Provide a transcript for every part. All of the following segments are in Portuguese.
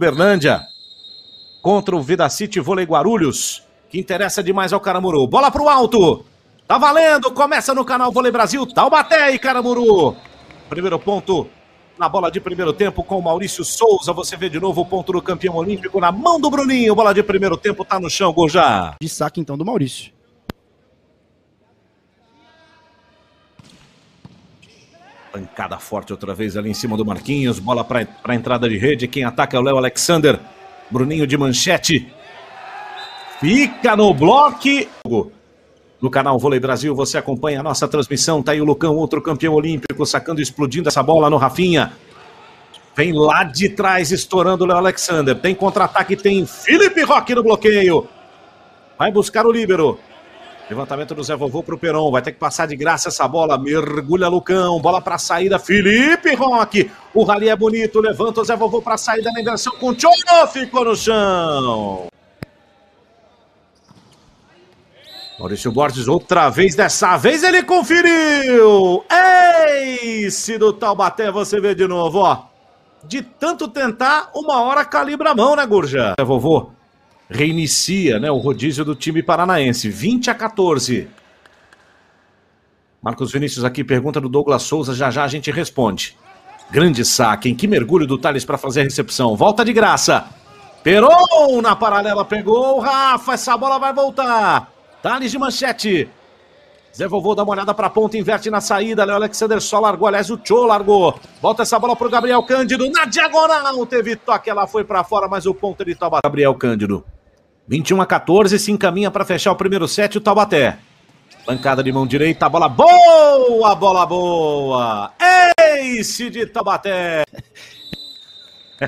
Berlândia contra o VidaCity Vôlei Guarulhos, que interessa demais ao Caramuru. Bola pro alto! Tá valendo! Começa no canal Vôlei Brasil, Taubaté e Caramuru. Primeiro ponto na bola de primeiro tempo com o Maurício Souza. Você vê de novo o ponto do campeão olímpico na mão do Bruninho. Bola de primeiro tempo, tá no chão, gol já. De saque então do Maurício. Pancada forte outra vez ali em cima do Marquinhos. Bola para a entrada de rede. Quem ataca é o Léo Alexander. Bruninho de manchete. Fica no bloco. No canal Vôlei Brasil, você acompanha a nossa transmissão. Tá aí o Lucão, outro campeão olímpico, sacando e explodindo essa bola no Rafinha. Vem lá de trás, estourando o Léo Alexander. Tem contra-ataque, tem Felipe Roque no bloqueio. Vai buscar o líbero. Levantamento do Zé Vovô pro Peron. Vai ter que passar de graça essa bola. Mergulha Lucão. Bola pra saída. Felipe Roque. O rali é bonito. Levanta o Zé Vovô pra saída. Negação com o Tchono. Ficou no chão. Maurício Borges, outra vez, dessa vez ele conferiu! Ace do Taubaté, você vê de novo, ó. De tanto tentar, uma hora calibra a mão, né, Gurja? É, vovô, reinicia né, o rodízio do time paranaense. 20 a 14. Marcos Vinícius aqui pergunta do Douglas Souza, já já a gente responde. Grande saque, em Que mergulho do Thales para fazer a recepção. Volta de graça. Peron na paralela pegou. o Rafa, essa bola vai voltar. Thales de manchete. Zé Vovô dá uma olhada para a ponta, inverte na saída. Léo Alexander só largou, aliás, o Tchô largou. Volta essa bola para o Gabriel Cândido. Na diagonal, teve toque, ela foi para fora, mas o ponto ele estava. Gabriel Cândido. 21 a 14, se encaminha para fechar o primeiro set o Taubaté. Bancada de mão direita, bola boa, bola boa. Ace de Taubaté.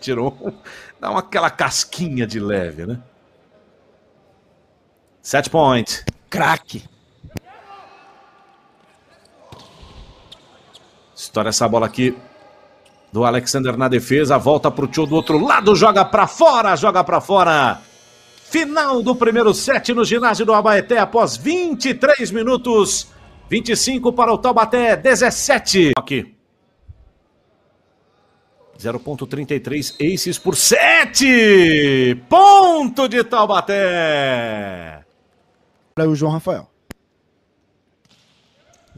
Tirou, dá uma, aquela casquinha de leve, né? Set point. crack. Estoura essa bola aqui do Alexander na defesa, volta pro tio do outro lado, joga para fora, joga para fora. Final do primeiro set no ginásio do Abaeté, após 23 minutos. 25 para o Taubaté, 17. Aqui. 0.33 aces por 7. Ponto de Taubaté. Para o João Rafael.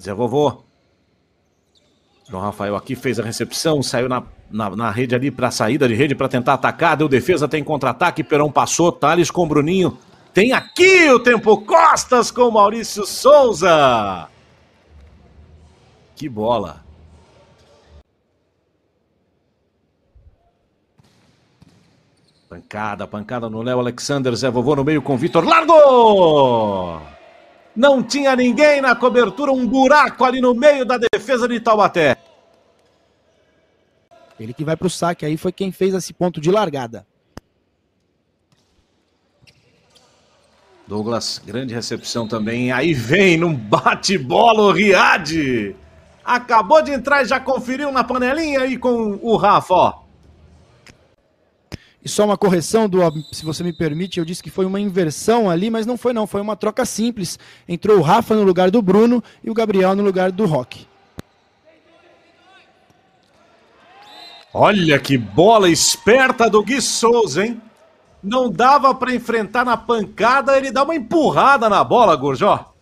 Zé Vovô. João Rafael aqui fez a recepção, saiu na na, na, rede ali para saída de rede para tentar atacar. Deu defesa, tem contra-ataque. Perão passou, Thales com Bruninho. Tem aqui o tempo Costas com Maurício Souza. Que bola. Pancada, pancada no Léo Alexander. Zé Vovô no meio com Vitor. Largo! Não tinha ninguém na cobertura, um buraco ali no meio da defesa de Taubaté. Ele que vai para o saque aí foi quem fez esse ponto de largada. Douglas, grande recepção também. Aí vem num bate-bola o Riad. Acabou de entrar e já conferiu na panelinha aí com o Rafa, ó. E só uma correção, do, se você me permite, eu disse que foi uma inversão ali, mas não foi não, foi uma troca simples. Entrou o Rafa no lugar do Bruno e o Gabriel no lugar do Roque. Olha que bola esperta do Gui Souza, hein? Não dava para enfrentar na pancada, ele dá uma empurrada na bola, Gurjó.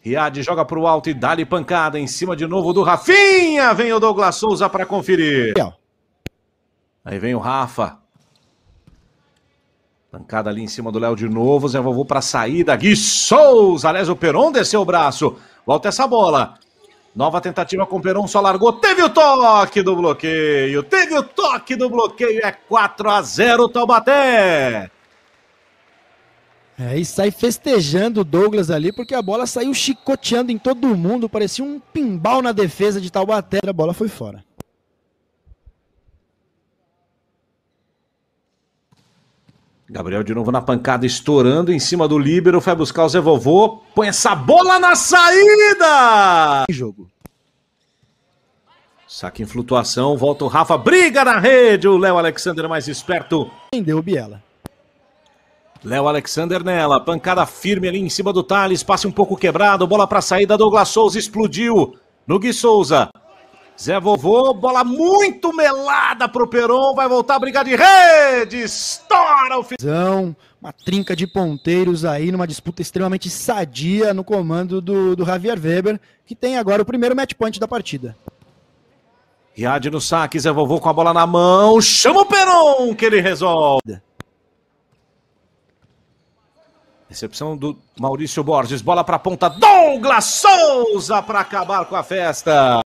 Riad joga para o alto e dá-lhe pancada em cima de novo do Rafinha. Vem o Douglas Souza para conferir. Aí vem o Rafa. Pancada ali em cima do Léo de novo. Zé Vovô para saída. Gui Souza. Aliás, o Peron desceu o braço. Volta essa bola. Nova tentativa com o Peron, só largou. Teve o toque do bloqueio. Teve o toque do bloqueio. É 4 a 0 Taubaté. É, e sai festejando o Douglas ali, porque a bola saiu chicoteando em todo mundo. Parecia um pimbal na defesa de Taubaté. A bola foi fora. Gabriel de novo na pancada, estourando em cima do líbero, vai buscar o Zé Vovô, põe essa bola na saída! Jogo. Saque em flutuação, volta o Rafa, briga na rede, o Léo Alexander mais esperto. prendeu o Biela. Léo Alexander nela, pancada firme ali em cima do Thales, passe um pouco quebrado, bola para saída, Douglas Souza explodiu no Gui Souza. Zé Vovô, bola muito melada pro Peron, vai voltar a brigar de rede, estoura o fizão. Uma trinca de ponteiros aí, numa disputa extremamente sadia no comando do, do Javier Weber, que tem agora o primeiro match point da partida. Riad no saque, Zé Vovô com a bola na mão, chama o Peron que ele resolve. Recepção do Maurício Borges, bola para ponta, Douglas Souza para acabar com a festa.